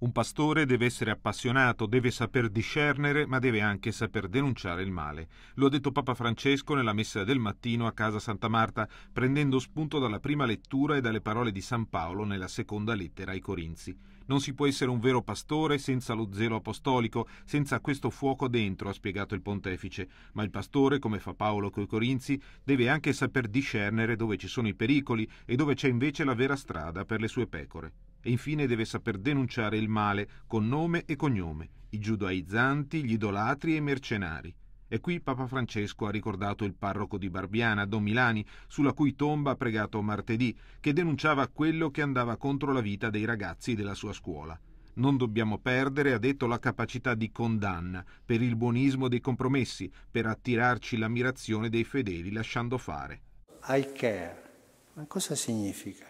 Un pastore deve essere appassionato, deve saper discernere, ma deve anche saper denunciare il male. Lo ha detto Papa Francesco nella messa del mattino a casa Santa Marta, prendendo spunto dalla prima lettura e dalle parole di San Paolo nella seconda lettera ai Corinzi. Non si può essere un vero pastore senza lo zelo apostolico, senza questo fuoco dentro, ha spiegato il pontefice, ma il pastore, come fa Paolo coi Corinzi, deve anche saper discernere dove ci sono i pericoli e dove c'è invece la vera strada per le sue pecore. E infine deve saper denunciare il male con nome e cognome, i giudaizzanti, gli idolatri e i mercenari. E qui Papa Francesco ha ricordato il parroco di Barbiana, Don Milani, sulla cui tomba ha pregato martedì, che denunciava quello che andava contro la vita dei ragazzi della sua scuola. Non dobbiamo perdere, ha detto, la capacità di condanna per il buonismo dei compromessi, per attirarci l'ammirazione dei fedeli lasciando fare. I care. Ma cosa significa?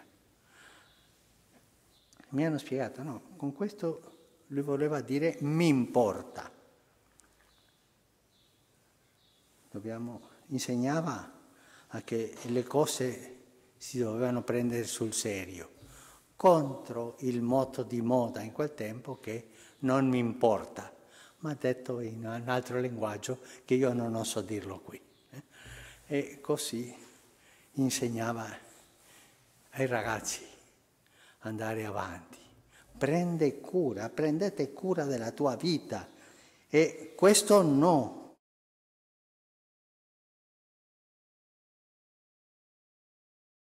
Mi hanno spiegato, no, con questo lui voleva dire mi importa. Dobbiamo, insegnava a che le cose si dovevano prendere sul serio, contro il motto di moda in quel tempo che non mi importa, ma detto in un altro linguaggio che io non oso dirlo qui. Eh. E così insegnava ai ragazzi andare avanti. Prende cura, prendete cura della tua vita. E questo no,